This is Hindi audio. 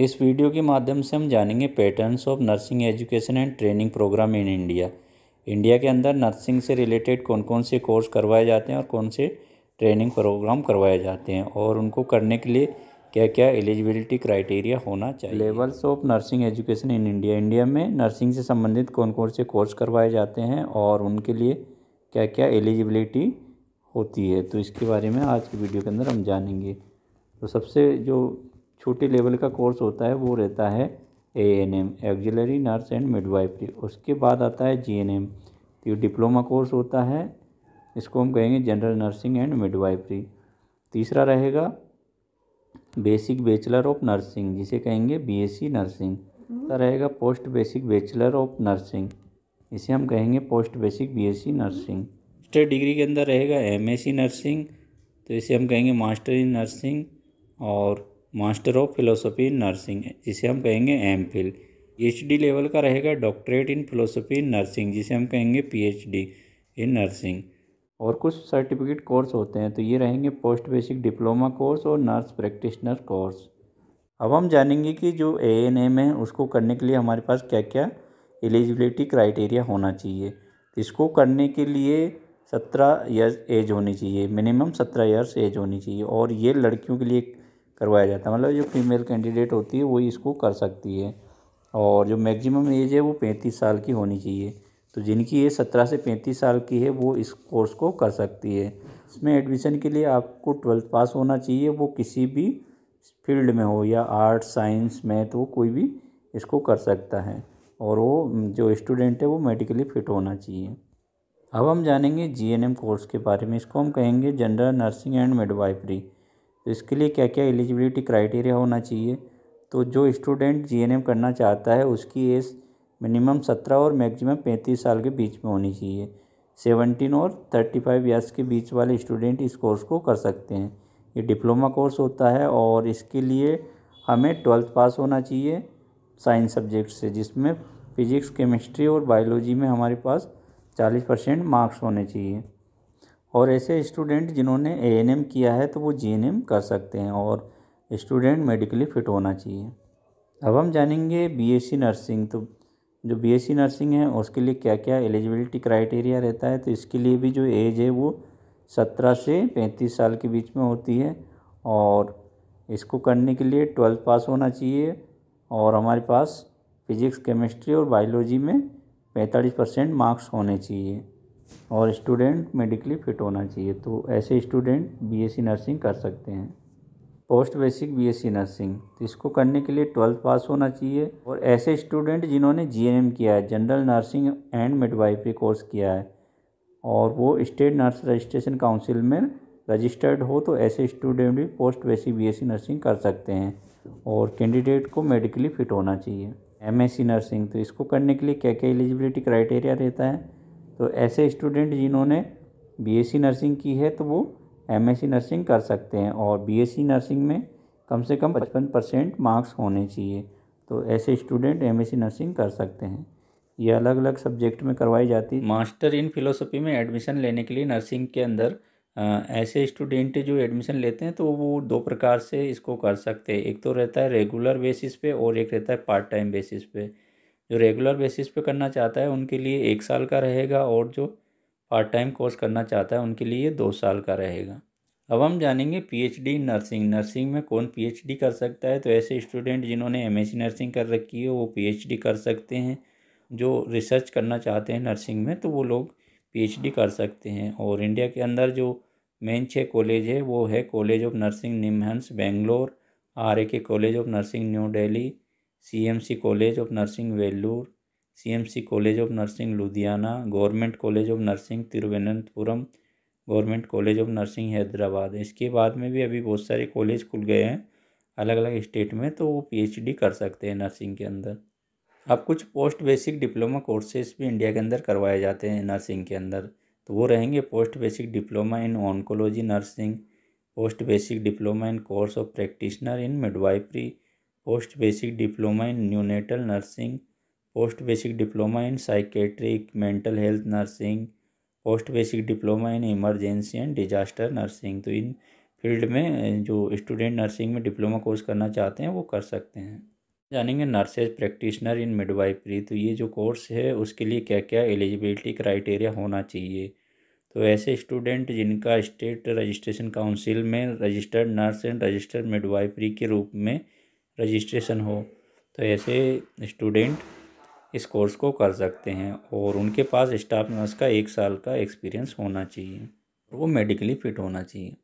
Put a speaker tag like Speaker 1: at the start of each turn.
Speaker 1: इस वीडियो के माध्यम से हम जानेंगे patterns of nursing education and training programme in India India के अंदर नर्सिंग से रिलेटेड कौन कौन से कोर्स करवाए जाते हैं और कौन से ट्रेनिंग प्रोग्राम करवाए जाते हैं और उनको करने के लिए क्या क्या एलिजिबिलिटी क्राइटेरिया होना चाहिए levels of nursing education in India India में नर्सिंग से संबंधित कौन कौन से कोर्स करवाए जाते हैं और उनके लिए क्या क्या एलिजिबिलिटी होती है तो इसके बारे में आज की वीडियो के अंदर हम जानेंगे तो सबसे जो छोटे लेवल का कोर्स होता है वो रहता है A N M auxiliary nurse and midwifery उसके बाद आता है जी एन एम तो ये डिप्लोमा कोर्स होता है इसको हम कहेंगे जनरल नर्सिंग एंड मिडवाइफरी तीसरा रहेगा बेसिक बैचलर ऑफ नर्सिंग जिसे कहेंगे बीएससी नर्सिंग तो रहेगा post basic bachelor of nursing इसे हम कहेंगे post basic BSc nursing master degree के अंदर रहेगा एमएससी नर्सिंग तो इसे हम कहेंगे मास्टर इन नर्सिंग और master of philosophy in nursing जिसे हम कहेंगे एम फिल डी लेवल का रहेगा doctorate in philosophy in nursing जिसे हम कहेंगे पीएचडी इन नर्सिंग और कुछ सर्टिफिकेट कोर्स होते हैं तो ये रहेंगे पोस्ट बेसिक डिप्लोमा कोर्स और नर्स प्रैक्टिशनर कोर्स अब हम जानेंगे कि जो ए एन एम है उसको करने के लिए हमारे पास क्या क्या एलिजिबिलिटी क्राइटेरिया होना चाहिए इसको करने के लिए सत्रह ईयर्स एज होनी चाहिए मिनिमम सत्रह ईयर्स एज होनी चाहिए और ये लड़कियों के लिए करवाया जाता है मतलब जो फीमेल कैंडिडेट होती है वही इसको कर सकती है और जो मैक्सिमम एज है वो पैंतीस साल की होनी चाहिए तो जिनकी एज सत्रह से पैंतीस साल की है वो इस कोर्स को कर सकती है इसमें एडमिशन के लिए आपको ट्वेल्थ पास होना चाहिए वो किसी भी फील्ड में हो या आर्ट साइंस मैथ वो कोई भी इसको कर सकता है और वो जो स्टूडेंट है वो मेडिकली फिट होना चाहिए अब हम जानेंगे जीएनएम कोर्स के बारे में इसको हम कहेंगे जनरल नर्सिंग एंड मिडवाइफरी तो इसके लिए क्या क्या एलिजिबिलिटी क्राइटेरिया होना चाहिए तो जो स्टूडेंट जी करना चाहता है उसकी एज मिनिमम सत्रह और मैक्सिमम पैंतीस साल के बीच में होनी चाहिए सेवनटीन और थर्टी फाइव ईयर्स के बीच वाले स्टूडेंट इस कोर्स को कर सकते हैं ये डिप्लोमा कोर्स होता है और इसके लिए हमें ट्वेल्थ पास होना चाहिए साइंस सब्जेक्ट से जिसमें फिजिक्स केमिस्ट्री और बायोलॉजी में हमारे पास चालीस परसेंट मार्क्स होने चाहिए और ऐसे स्टूडेंट जिन्होंने ए एन एम किया है तो वो जी एन एम कर सकते हैं और स्टूडेंट मेडिकली फिट होना चाहिए अब हम जानेंगे बी एस सी नर्सिंग तो जो बी एस सी नर्सिंग है उसके लिए क्या क्या एलिजिबिलिटी क्राइटेरिया रहता है तो इसके लिए भी जो एज है वो सत्रह से पैंतीस साल के बीच में होती है और इसको करने के लिए ट्वेल्थ पास होना चाहिए और हमारे पास फिजिक्स केमिस्ट्री और बायोलॉजी में पैंतालीस परसेंट मार्क्स होने चाहिए और स्टूडेंट मेडिकली फिट होना चाहिए तो ऐसे स्टूडेंट बीएससी नर्सिंग कर सकते हैं पोस्ट बेसिक बीएससी नर्सिंग तो इसको करने के लिए ट्वेल्थ पास होना चाहिए और ऐसे स्टूडेंट जिन्होंने जीएनएम किया है general nursing and midwifery course किया है और वो स्टेट नर्स रजिस्ट्रेशन काउंसिल में रजिस्टर्ड हो तो ऐसे स्टूडेंट भी पोस्ट बेसिक बी नर्सिंग कर सकते हैं और कैंडिडेट को मेडिकली फ़िट होना चाहिए एम नर्सिंग तो इसको करने के लिए क्या क्या एलिजिबिलिटी क्राइटेरिया रहता है तो ऐसे स्टूडेंट जिन्होंने बीएससी नर्सिंग की है तो वो एमएससी नर्सिंग कर सकते हैं और बीएससी नर्सिंग में कम से कम पचपन परसेंट मार्क्स होने चाहिए तो ऐसे स्टूडेंट एमएससी नर्सिंग कर सकते हैं ये अलग अलग सब्जेक्ट में करवाई जाती है मास्टर इन फिलोसफी में एडमिशन लेने के लिए नर्सिंग के अंदर ऐसे स्टूडेंट जो एडमिशन लेते हैं तो वो दो प्रकार से इसको कर सकते हैं एक तो रहता है रेगुलर बेसिस पे और एक रहता है पार्ट टाइम बेसिस पे जो रेगुलर बेसिस पे करना चाहता है उनके लिए एक साल का रहेगा और जो पार्ट टाइम कोर्स करना चाहता है उनके लिए दो साल का रहेगा अब हम जानेंगे पीएचडी नर्सिंग नर्सिंग में कौन पीएचडी कर सकता है तो ऐसे स्टूडेंट जिन्होंने एमएससी नर्सिंग कर रखी है वो पीएचडी कर सकते हैं जो रिसर्च करना चाहते हैं नर्सिंग में तो वो लोग पीएचडी कर सकते हैं और इंडिया के अंदर जो मेन छः कॉलेज है वो है college of nursing NIMHANS Bangalore R A K college of nursing New Delhi CMC college of nursing Vellore CMC college of nursing Ludhiana government college of nursing Thiruvananthapuram government college of nursing Hyderabad इसके बाद में भी अभी बहुत सारे कॉलेज खुल गए हैं अलग अलग स्टेट में तो वो पीएचडी कर सकते हैं नर्सिंग के अंदर अब कुछ पोस्ट बेसिक डिप्लोमा कोर्सेज भी इंडिया के अंदर करवाए जाते हैं नर्सिंग के अंदर तो वो रहेंगे post basic diploma in oncology nursing post basic diploma in course of practitioner in midwifery post basic diploma in neonatal nursing post basic diploma in psychiatric mental health nursing post basic diploma in emergency and disaster nursing तो इन फील्ड में जो स्टूडेंट नर्सिंग में डिप्लोमा कोर्स करना चाहते हैं वो कर सकते हैं जानेंगे नर्सेज प्रैक्टिशनर इन मिडवाइफरी तो ये जो कोर्स है उसके लिए क्या क्या एलिजिबिलिटी क्राइटेरिया होना चाहिए तो ऐसे स्टूडेंट जिनका स्टेट रजिस्ट्रेशन काउंसिल में registered nurse and registered midwifery के रूप में रजिस्ट्रेशन हो तो ऐसे स्टूडेंट इस कोर्स को कर सकते हैं और उनके पास स्टाफ नर्स का एक साल का एक्सपीरियंस होना चाहिए वो मेडिकली फ़िट होना चाहिए